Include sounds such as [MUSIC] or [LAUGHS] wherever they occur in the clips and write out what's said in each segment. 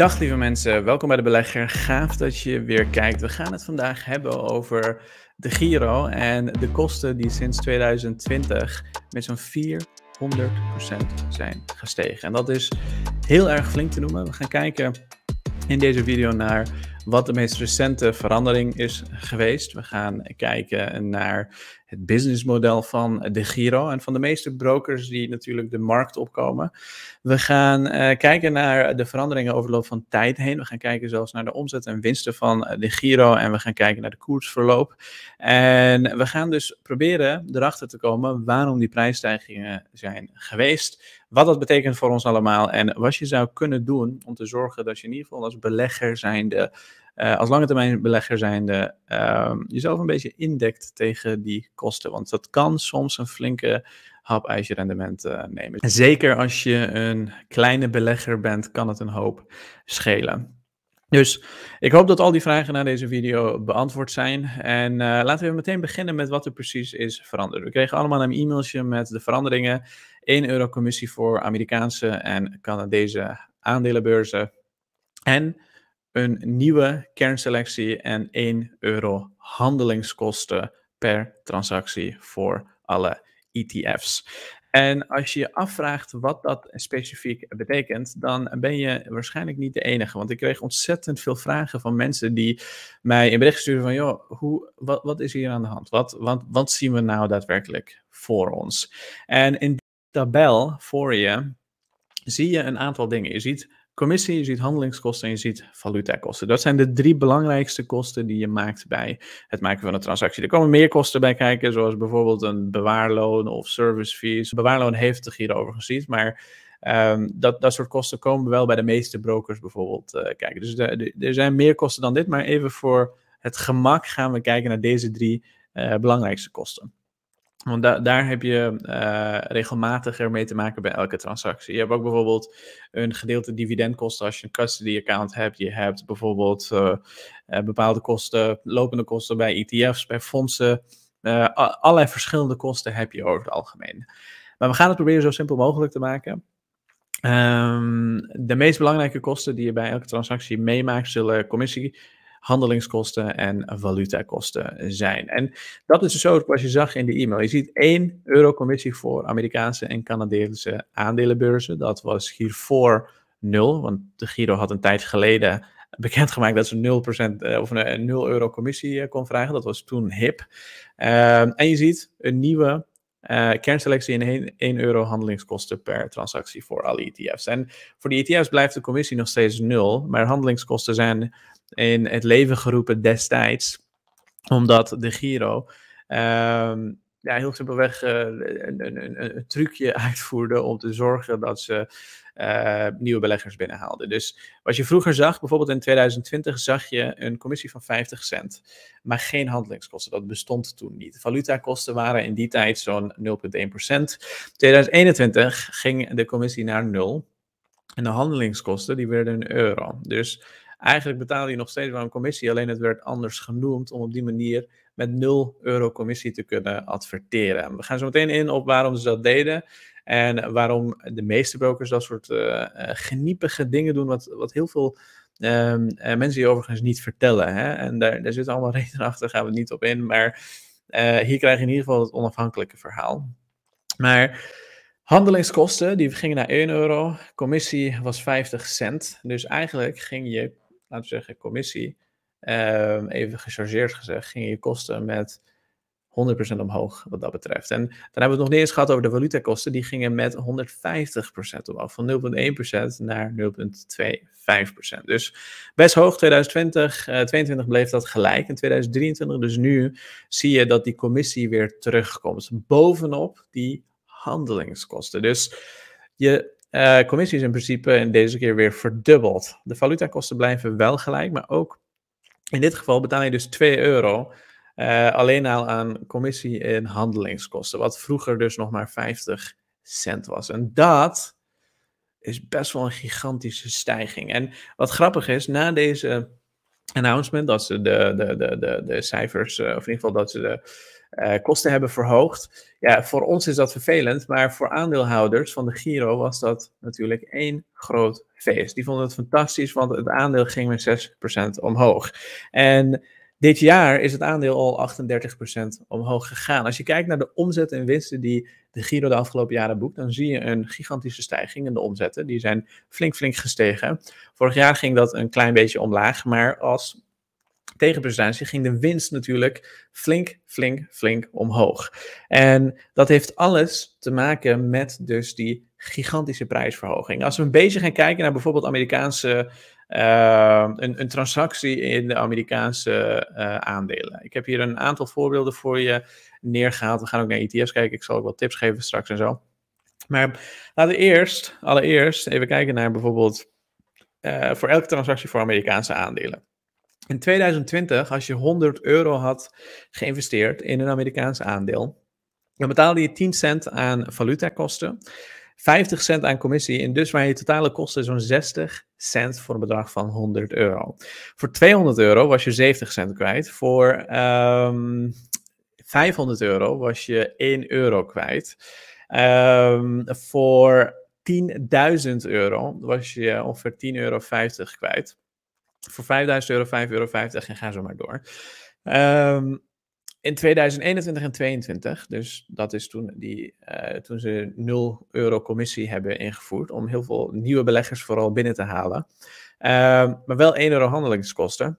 Dag lieve mensen, welkom bij de Belegger. Gaaf dat je weer kijkt. We gaan het vandaag hebben over de Giro en de kosten die sinds 2020 met zo'n 400% zijn gestegen. En dat is heel erg flink te noemen. We gaan kijken in deze video naar wat de meest recente verandering is geweest. We gaan kijken naar het businessmodel van de Giro en van de meeste brokers die natuurlijk de markt opkomen. We gaan eh, kijken naar de veranderingen over de loop van tijd heen. We gaan kijken zelfs naar de omzet en winsten van de Giro en we gaan kijken naar de koersverloop. En we gaan dus proberen erachter te komen waarom die prijsstijgingen zijn geweest. Wat dat betekent voor ons allemaal en wat je zou kunnen doen om te zorgen dat je in ieder geval als belegger zijnde eh, als lange termijn belegger zijnde ehm, jezelf een beetje indekt tegen die kosten. Want dat kan soms een flinke hap rendement uh, nemen. En zeker als je een kleine belegger bent, kan het een hoop schelen. Dus ik hoop dat al die vragen na deze video beantwoord zijn. En eh, laten we meteen beginnen met wat er precies is veranderd. We kregen allemaal een e-mailtje met de veranderingen. 1 euro commissie voor Amerikaanse en Canadese aandelenbeurzen. En een nieuwe kernselectie en 1 euro handelingskosten per transactie voor alle ETF's. En als je je afvraagt wat dat specifiek betekent, dan ben je waarschijnlijk niet de enige. Want ik kreeg ontzettend veel vragen van mensen die mij in bericht stuurden van, joh, hoe, wat, wat is hier aan de hand? Wat, wat, wat zien we nou daadwerkelijk voor ons? En in die tabel voor je zie je een aantal dingen. Je ziet commissie, je ziet handelingskosten en je ziet valutakosten. Dat zijn de drie belangrijkste kosten die je maakt bij het maken van een transactie. Er komen meer kosten bij kijken, zoals bijvoorbeeld een bewaarloon of service fees. Bewaarloon heeft de Giro gezien, maar ehm, dat, dat soort kosten komen wel bij de meeste brokers bijvoorbeeld eh, kijken. Dus er zijn meer kosten dan dit, maar even voor het gemak gaan we kijken naar deze drie eh, belangrijkste kosten. Want daar heb je uh, regelmatiger mee te maken bij elke transactie. Je hebt ook bijvoorbeeld een gedeelte dividendkosten als je een custody-account hebt. Je hebt bijvoorbeeld eh, eh, bepaalde kosten, lopende kosten bij ETF's, bij fondsen. allerlei verschillende kosten heb je over het algemeen. Maar we gaan het proberen zo simpel mogelijk te maken. Ehm, de meest belangrijke kosten die je bij elke transactie meemaakt, zullen commissie handelingskosten en valutakosten zijn. En dat is zo zoals dus je zag in de e-mail. Je ziet 1 euro commissie voor Amerikaanse en Canadese aandelenbeurzen. Dat was hiervoor 0, want de Giro had een tijd geleden bekendgemaakt dat ze 0% eh, of een 0 euro commissie eh, kon vragen. Dat was toen hip. Ehm, en je ziet een nieuwe eh, kernselectie in 1, euro handelingskosten per transactie voor alle ETF's. En voor die ETF's blijft de commissie nog steeds nul, maar handelingskosten zijn in het leven geroepen destijds. Omdat de Giro ehm, ja, heel simpelweg eh, een, een, een, trucje [LAUGHS] uitvoerde om te zorgen dat ze eh, nieuwe beleggers binnenhaalden. Dus wat je vroeger zag, bijvoorbeeld in 2020, zag je een commissie van 50 cent, maar geen handelingskosten. Dat bestond toen niet. Valutakosten waren in die tijd zo'n 0,1 2021 ging de commissie naar 0. En de handelingskosten die werden een euro. Dus Eigenlijk betaalde je nog steeds wel een commissie, alleen het werd anders genoemd om op die manier met 0 euro commissie te kunnen adverteren. We gaan zo meteen in op waarom ze dat deden en waarom de meeste brokers dat soort uh, geniepige dingen doen, wat, wat heel veel um, mensen je overigens niet vertellen. Hè? En daar, daar zitten allemaal [LAUGHS] redenen achter, daar gaan we niet op in, maar hier krijg je in ieder geval het onafhankelijke verhaal. Maar handelingskosten, die gingen naar 1 euro, commissie was 50 cent, dus eigenlijk ging je laten we zeggen, commissie, ehm, even gechargeerd gezegd, gingen je kosten met 100% omhoog wat dat betreft. En dan hebben we het nog niet eens gehad over de valutakosten. Die gingen met 150% omhoog. Van 0,1% naar 0,25%. Dus best hoog 2020. Uh, eh, bleef dat gelijk in 2023. Dus nu zie je dat die commissie weer terugkomt. Bovenop die handelingskosten. Dus je uh, commissie is in principe in deze keer weer verdubbeld. De valutakosten blijven wel gelijk, maar ook in dit geval betaal je dus 2 euro eh, alleen al aan commissie en handelingskosten, wat vroeger dus nog maar 50 cent was. En dat is best wel een gigantische stijging. En wat grappig is, na deze announcement dat ze de, de, de, de, de cijfers, eh, of in ieder geval dat ze de eh, kosten hebben verhoogd. Ja, voor ons is dat vervelend, maar voor aandeelhouders van de Giro was dat natuurlijk één groot feest. Die vonden het fantastisch, want het aandeel ging met 6% omhoog. En dit jaar is het aandeel al 38% omhoog gegaan. Als je kijkt naar de omzet en winsten die de Giro de afgelopen jaren boekt, dan zie je een gigantische stijging in de omzetten. Die zijn flink, flink gestegen. Vorig jaar ging dat een klein beetje omlaag, maar als tegenprestatie ging de winst natuurlijk flink, flink, flink omhoog. En dat heeft alles te maken met dus die gigantische prijsverhoging. Als we een beetje gaan kijken naar bijvoorbeeld Amerikaanse, eh, een, een, transactie in de Amerikaanse eh, aandelen. Ik heb hier een aantal voorbeelden voor je neergehaald. We gaan ook naar ETF's kijken. Ik zal ook wat tips geven straks en zo. Maar laten we eerst, allereerst even kijken naar bijvoorbeeld eh, voor elke transactie voor Amerikaanse aandelen. In 2020, als je 100 euro had geïnvesteerd in een Amerikaans aandeel, dan betaalde je 10 cent aan valutakosten, 50 cent aan commissie en dus waren je totale kosten zo'n 60 cent voor een bedrag van 100 euro. Voor 200 euro was je 70 cent kwijt, voor 500 ehm, euro was je 1 euro kwijt. Ehm, voor 10.000 euro was je ongeveer 10,50 euro kwijt. Voor 5000 euro, 5,50 euro en ga zo maar door. Um, in 2021 en 2022, dus dat is toen, die, uh, toen ze 0 euro commissie hebben ingevoerd om heel veel nieuwe beleggers vooral binnen te halen, um, maar wel 1 euro handelingskosten,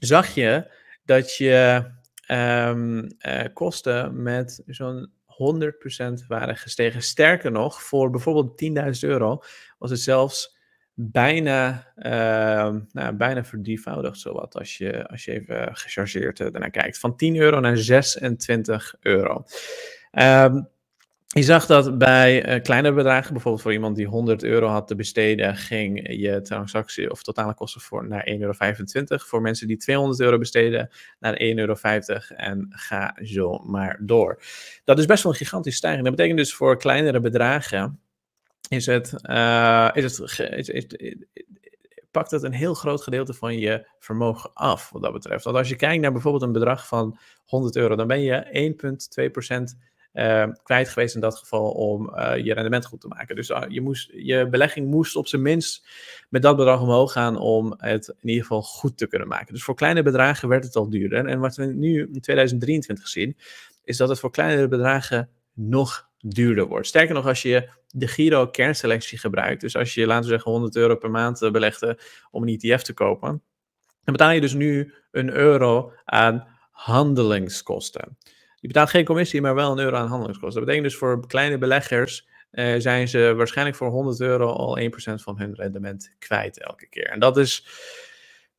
zag je dat je um, uh, kosten met zo'n 100% waren gestegen. Sterker nog, voor bijvoorbeeld 10.000 euro was het zelfs bijna, uh, nou, bijna verdievoudigd zowat als je, als je even gechargeerd uh, kijkt. Van 10 euro naar 26 euro. Ehm, je zag dat bij uh, kleine bedragen, bijvoorbeeld voor iemand die 100 euro had te besteden, ging je transactie of totale kosten voor naar 1,25 euro. Voor mensen die 200 euro besteden, naar 1,50 euro en ga zo maar door. Dat is best wel een gigantische stijging. Dat betekent dus voor kleinere bedragen is het, eh, is het, pakt het een heel groot gedeelte van je vermogen af, wat dat betreft. Want als je kijkt naar bijvoorbeeld een bedrag van 100 euro, dan ben je 1,2% eh, kwijt geweest in dat geval om eh, je rendement goed te maken. Dus je, moest, je belegging moest op zijn minst met dat bedrag omhoog gaan om het in ieder geval goed te kunnen maken. Dus voor kleine bedragen werd het al duurder. En wat we nu in 2023 zien, is dat het voor kleinere bedragen nog duurder wordt. Sterker nog, als je de Giro kernselectie gebruikt, dus als je, laten we zeggen, 100 euro per maand eh, belegde om een ETF te kopen, dan betaal je dus nu een euro aan handelingskosten. Je betaalt geen commissie, maar wel een euro aan handelingskosten. Dat betekent dus voor kleine beleggers eh, zijn ze waarschijnlijk voor 100 euro al 1% van hun rendement kwijt elke keer. En dat is,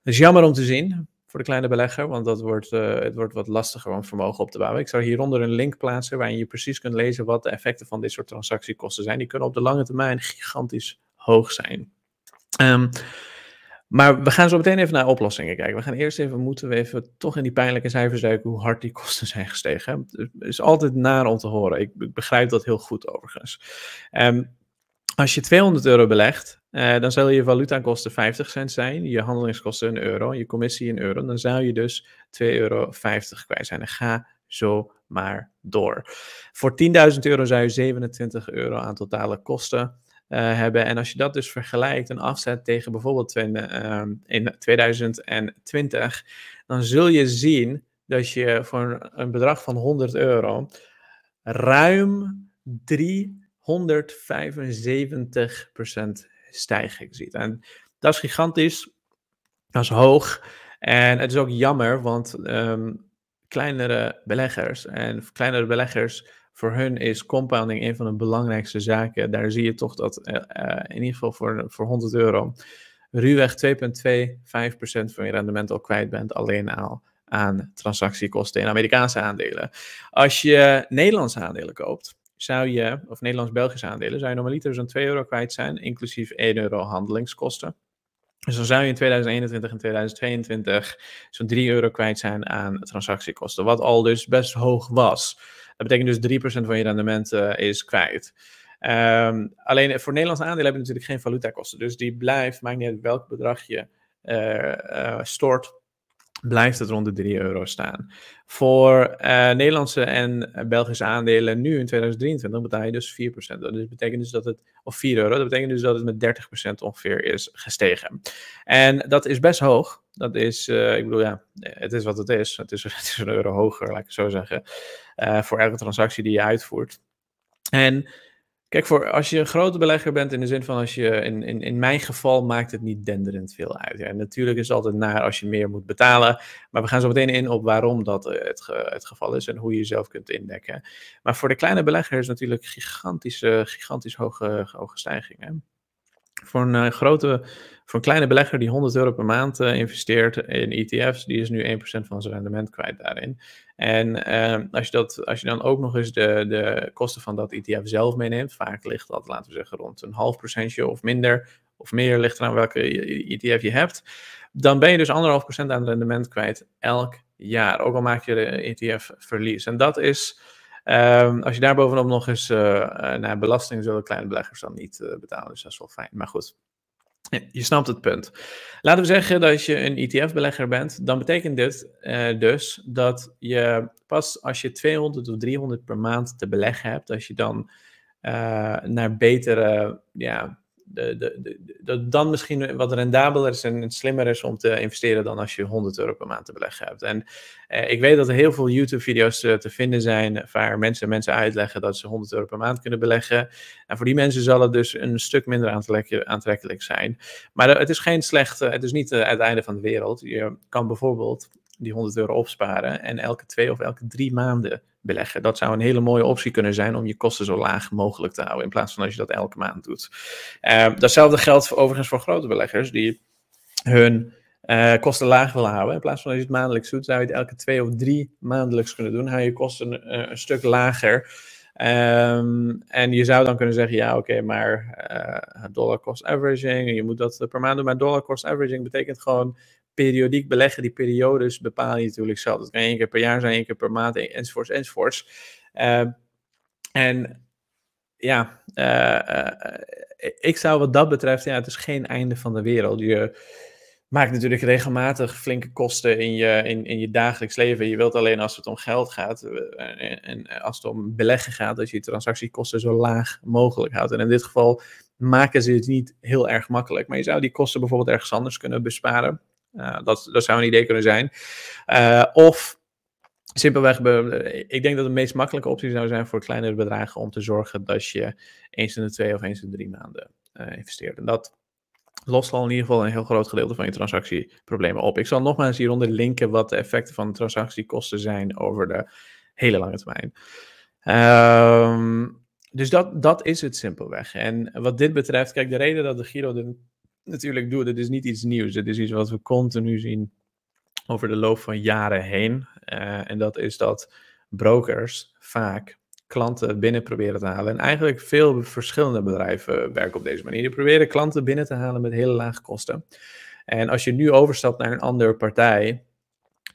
dat is jammer om te zien voor de kleine belegger, want dat wordt, eh, het wordt wat lastiger om vermogen op te bouwen. Ik zal hieronder een link plaatsen waarin je precies kunt lezen wat de effecten van dit soort transactiekosten zijn. Die kunnen op de lange termijn gigantisch hoog zijn. Ehm, maar we gaan zo meteen even naar oplossingen kijken. We gaan eerst even, moeten we even toch in die pijnlijke cijfers duiken hoe hard die kosten zijn gestegen. Het is altijd naar om te horen. Ik, begrijp dat heel goed overigens. Um, als je 200 euro belegt, eh, dan zullen je valutakosten 50 cent zijn, je handelingskosten een euro, je commissie een euro. Dan zou je dus 2,50 euro kwijt zijn. En ga zo maar door. Voor 10.000 euro zou je 27 euro aan totale kosten eh, hebben. En als je dat dus vergelijkt en afzet tegen bijvoorbeeld ehm, in 2020, dan zul je zien dat je voor een bedrag van 100 euro ruim 3 175% stijging ziet. En dat is gigantisch, dat is hoog. En het is ook jammer, want ehm, kleinere beleggers en kleinere beleggers, voor hun is compounding een van de belangrijkste zaken. Daar zie je toch dat, eh, eh, in ieder geval voor, voor 100 euro, ruwweg 2,25% van je rendement al kwijt bent, alleen al aan transactiekosten in Amerikaanse aandelen. Als je Nederlandse aandelen koopt, zou je, of Nederlands-Belgische aandelen, zou je normaliter zo'n 2 euro kwijt zijn, inclusief 1 euro handelingskosten. Dus dan zou je in 2021 en 2022 zo'n 3 euro kwijt zijn aan transactiekosten, wat al dus best hoog was. Dat betekent dus 3% van je rendement eh, is kwijt. Ehm, alleen eh, voor Nederlands aandelen heb je natuurlijk geen valutakosten. Dus die blijft, maakt niet uit welk bedrag je uh, stort, blijft het rond de 3 euro staan. Voor eh, Nederlandse en Belgische aandelen nu in 2023 betaal je dus 4%. Dat betekent dus dat het, of 4 euro, dat betekent dus dat het met 30% ongeveer is gestegen. En dat is best hoog. Dat is, eh, ik bedoel ja, het is wat het is. Het is, [LAUGHS] het is een euro hoger, laat ik het zo zeggen, eh, voor elke transactie die je uitvoert. En Kijk, voor als je een grote belegger bent, in de zin van als je, in, in, in mijn geval maakt het niet denderend veel uit. Ja, natuurlijk is het altijd naar als je meer moet betalen, maar we gaan zo meteen in op waarom dat eh, het, het geval is en hoe je jezelf kunt indekken. Maar voor de kleine belegger is natuurlijk gigantische, eh, gigantisch hoge, hoge stijgingen. Voor een, eh, grote, voor een kleine belegger die 100 euro per maand investeert in ETF's, die is nu 1% van zijn rendement kwijt daarin. En ehm, als, je dat, als je dan ook nog eens de, de kosten van dat ETF zelf meeneemt, vaak ligt dat, laten we zeggen, rond een half procentje of minder, of meer, ligt eraan welke ETF e je hebt, dan ben je dus anderhalf procent aan rendement kwijt elk jaar, ook al maak je de ETF verlies. En dat is, ehm, als je daar bovenop nog eens eh, eh, naar belasting, zullen kleine beleggers dan niet uh, betalen, dus dat is wel fijn. Maar goed, je snapt het punt. Laten we zeggen dat je een ETF-belegger bent, dan betekent dit eh, dus dat je pas als je 200 of 300 per maand te beleggen hebt, als je dan eh, naar betere ja, de, de, dan misschien wat rendabeler is en slimmer is om te investeren dan als je 100 euro per maand te beleggen hebt. En eh, ik weet dat er heel veel YouTube-video's eh, te, vinden zijn waar mensen mensen uitleggen dat ze 100 euro per maand kunnen beleggen. En voor die mensen zal het dus een stuk minder aantrekkelijk, aantrekkelijk zijn. Maar eh, het is geen slechte, het is niet eh, het einde van de wereld. Je kan bijvoorbeeld die 100 euro opsparen en elke twee of elke drie maanden beleggen. Dat zou een hele mooie optie kunnen zijn om je kosten zo laag mogelijk te houden, in plaats van als je dat elke maand doet. Ehm, datzelfde geldt overigens voor grote beleggers die hun eh, kosten laag willen houden. In plaats van als je het maandelijks doet, zou je het elke twee of drie maandelijks kunnen doen. Hou je kosten eh, een stuk lager. Ehm, en je zou dan kunnen zeggen, ja oké, maar eh, dollar cost averaging, en je moet dat per maand doen, maar dollar cost averaging betekent gewoon periodiek beleggen, die periodes bepaal je natuurlijk zelf. Dat kan één keer per jaar zijn, één keer per maand, enzovoorts, enzovoorts. Eh, en ja, eh, eh, ik zou wat dat betreft, ja, het is geen einde van de wereld. Je maakt natuurlijk regelmatig flinke kosten in je, in, in je dagelijks leven. Je wilt alleen als het om geld gaat en, en als het om beleggen gaat, dat je transactiekosten zo laag mogelijk houdt. En in dit geval maken ze het niet heel erg makkelijk. Maar je zou die kosten bijvoorbeeld ergens anders kunnen besparen. Eh, dat, dat zou een idee kunnen zijn. Eh, of simpelweg, ik denk dat de meest makkelijke optie zou zijn voor kleinere bedragen om te zorgen dat je eens in de twee of eens in de drie maanden eh, investeert. En dat lost al in ieder geval een heel groot gedeelte van je transactieproblemen op. Ik zal nogmaals hieronder linken wat de effecten van transactiekosten zijn over de hele lange termijn. Ehm, dus dat, dat is het simpelweg. En wat dit betreft, kijk, de reden dat de Giro er natuurlijk doe dat is niet iets nieuws. Het is iets wat we continu zien over de loop van jaren heen. Eh, en dat is dat brokers vaak klanten binnen proberen te halen. En eigenlijk veel verschillende bedrijven werken op deze manier. Die proberen klanten binnen te halen met hele lage kosten. En als je nu overstapt naar een andere partij,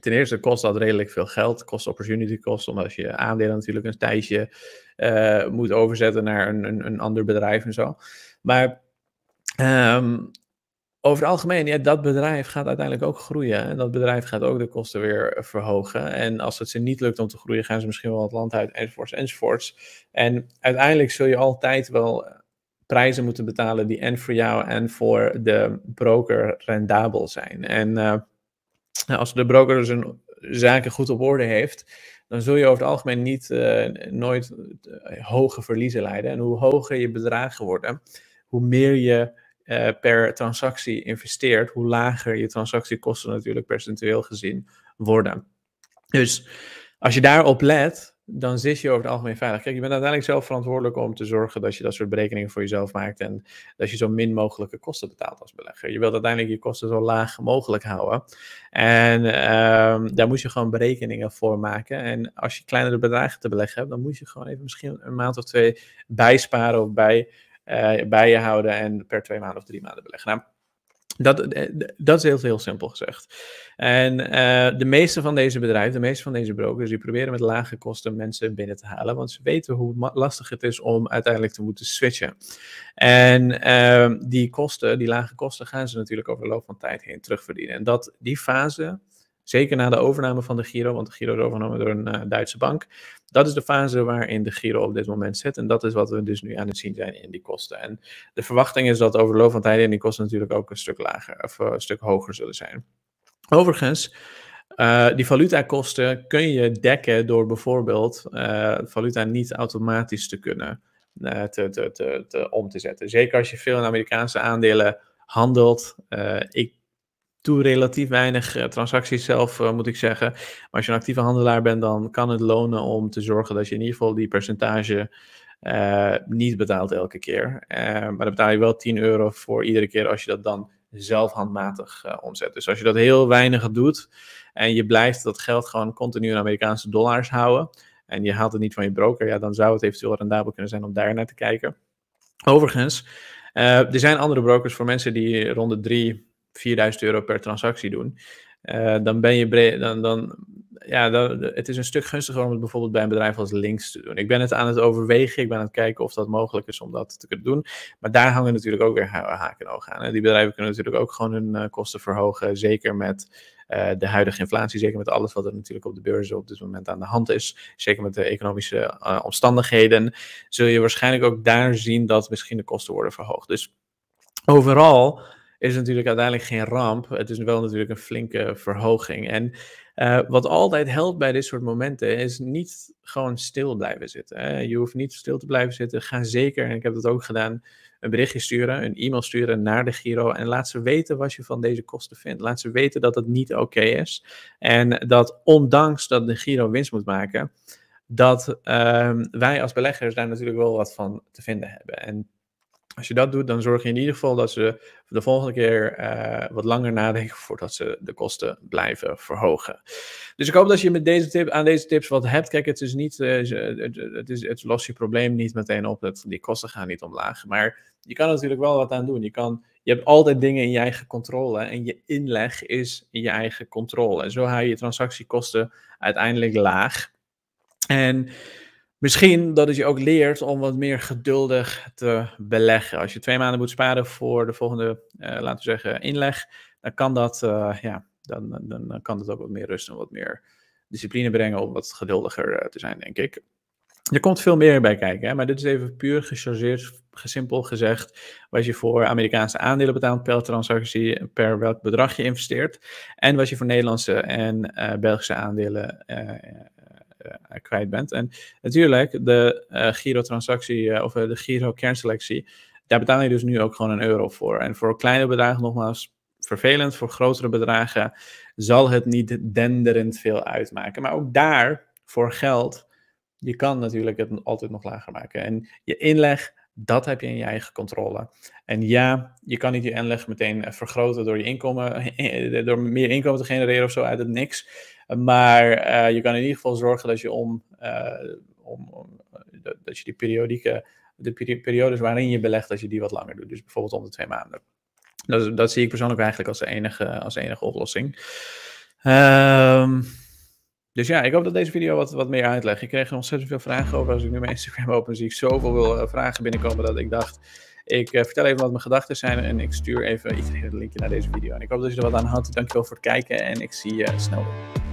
ten eerste kost dat redelijk veel geld. Kost opportunity cost omdat je aandelen natuurlijk een tijdje eh, moet overzetten naar een, een, een, ander bedrijf en zo. Maar ehm, over het algemeen, dat bedrijf gaat uiteindelijk ook groeien. En dat bedrijf gaat ook de kosten weer verhogen. En als het ze niet lukt om te groeien, gaan ze misschien wel het land uit, enzovoorts, enzovoorts. En uiteindelijk zul je altijd wel eh, prijzen moeten betalen die en voor jou en voor de broker rendabel zijn. En eh, nou, als de broker zijn dus zaken goed op orde heeft, dan zul je over het algemeen niet, eh, nooit hoge verliezen leiden. En hoe hoger je bedragen worden, hoe meer je eh, per transactie investeert, hoe lager je transactiekosten natuurlijk percentueel gezien worden. Dus als je daarop let, dan zit je over het algemeen veilig. Kijk, je bent uiteindelijk zelf verantwoordelijk om te zorgen dat je dat soort berekeningen voor jezelf maakt en dat je zo min mogelijke kosten betaalt als belegger. Je wilt uiteindelijk je kosten zo laag mogelijk houden. En ehm, daar moet je gewoon berekeningen voor maken. En als je kleinere bedragen te beleggen hebt, dan moet je gewoon even misschien een maand of twee bijsparen of bij eh, bij je houden en per twee maanden of drie maanden beleggen. Nou, dat, eh, dat is heel, heel simpel gezegd. En eh, de meeste van deze bedrijven, de meeste van deze brokers, die proberen met lage kosten mensen binnen te halen, want ze weten hoe lastig het is om uiteindelijk te moeten switchen. En ehm, die kosten, die lage kosten, gaan ze natuurlijk over de loop van tijd heen terugverdienen. En dat, die fase Zeker na de overname van de Giro, want de Giro is overgenomen door een eh, Duitse bank. Dat is de fase waarin de Giro op dit moment zit. En dat is wat we dus nu aan het zien zijn in die kosten. En de verwachting is dat over de loop van tijd die kosten natuurlijk ook een stuk lager of eh, een stuk hoger zullen zijn. Overigens, uh, die valutakosten kun je dekken door bijvoorbeeld valuta niet automatisch te kunnen uh, te, te, te, om te zetten. Zeker als je veel in Amerikaanse aandelen handelt. ik toe relatief weinig eh, transacties zelf, eh, moet ik zeggen. Maar als je een actieve handelaar bent, dan kan het lonen om te zorgen dat je in ieder geval die percentage eh, niet betaalt elke keer. maar dan betaal je wel 10 euro voor iedere keer als je dat dan zelf handmatig omzet. Dus als je dat heel weinig doet en je blijft dat geld gewoon continu in Amerikaanse dollars houden en je haalt het niet van je broker, ja, dan zou het eventueel rendabel kunnen zijn om daar naar te kijken. Overigens, er zijn andere brokers voor mensen die rond de 3 4000 euro per transactie doen. Eh, dan ben je dan, dan, ja, het is een stuk gunstiger om het bijvoorbeeld bij een bedrijf als Links te doen. Ik ben het aan het overwegen, ik ben aan het kijken of dat mogelijk is om dat te kunnen doen. Maar daar hangen natuurlijk ook weer haken en ogen aan. Die bedrijven kunnen natuurlijk ook gewoon hun eh, kosten verhogen, zeker met eh, de huidige inflatie, zeker met alles wat er natuurlijk op de beurzen op dit moment aan de hand is, zeker met de economische omstandigheden, zul je waarschijnlijk ook daar zien dat misschien de kosten worden verhoogd. Dus overal is natuurlijk uiteindelijk geen ramp. Het is wel natuurlijk een flinke verhoging. En eh, wat altijd helpt bij dit soort momenten is niet gewoon stil blijven zitten. Hè. Je hoeft niet stil te blijven zitten. Ga zeker, en ik heb dat ook gedaan, een berichtje sturen, een e-mail sturen naar de Giro en laat ze weten wat je van deze kosten vindt. Laat ze weten dat het niet oké is en dat ondanks dat de Giro winst moet maken, dat ehm, wij als beleggers daar natuurlijk wel wat van te vinden hebben. En als je dat doet, dan zorg je in ieder geval dat ze de volgende keer eh, wat langer nadenken [LAUGHS] voordat ze de kosten blijven verhogen. Dus ik hoop dat je met deze tip, aan deze tips wat hebt. Kijk, het, is niet, eh, het, is, het lost je probleem niet meteen op. Dat, die kosten gaan niet omlaag. Maar je kan natuurlijk wel wat aan doen. Je, kan, je hebt altijd dingen in je eigen controle. En je inleg is in je eigen controle. En zo haal je transactiekosten uiteindelijk laag. En Misschien dat het je ook leert om wat meer geduldig te beleggen. Als je twee maanden moet sparen voor de volgende, eh, laten we zeggen, inleg, dan kan dat, eh, ja, dan, dan, dan, kan dat ook wat meer rust en wat meer discipline brengen om wat geduldiger eh, te zijn, denk ik. Er komt veel meer bij kijken, hè? maar dit is even puur gechargeerd, gesimpel gezegd. Wat je voor Amerikaanse aandelen betaalt per transactie, per welk bedrag je investeert. En wat je voor Nederlandse en Belgische aandelen eh, kwijt bent. En natuurlijk, de eh, Giro-transactie eh, of de Giro-kernselectie, daar betaal je dus nu ook gewoon een euro voor. En voor kleine bedragen, nogmaals, vervelend. Voor grotere bedragen zal het niet denderend veel uitmaken. Maar ook daar, voor geld, je kan natuurlijk het altijd nog lager maken. En je inleg dat heb je in je eigen controle. En ja, je kan niet je inleg meteen eh, vergroten door je inkomen, eh, eh, door meer inkomen te genereren of zo uit het niks. Maar je kan in ieder geval zorgen dat je om, om, dat je die periodieke, de periodes waarin je belegt, dat je die wat langer doet. Dus bijvoorbeeld om de twee maanden. Dat, dat zie ik persoonlijk eigenlijk als de enige, als enige oplossing. Ehm dus ja, ik hoop dat deze video wat, wat meer uitlegt. Ik kreeg er ontzettend veel vragen over. Als ik nu mijn Instagram [LAUGHS] open, zie ik zoveel wil, eh, vragen binnenkomen dat ik dacht. Ik eh, vertel even wat mijn gedachten zijn en ik stuur even iedereen het linkje naar deze video. En ik hoop dat je er wat aan had. Dankjewel voor het kijken en ik zie je snel weer.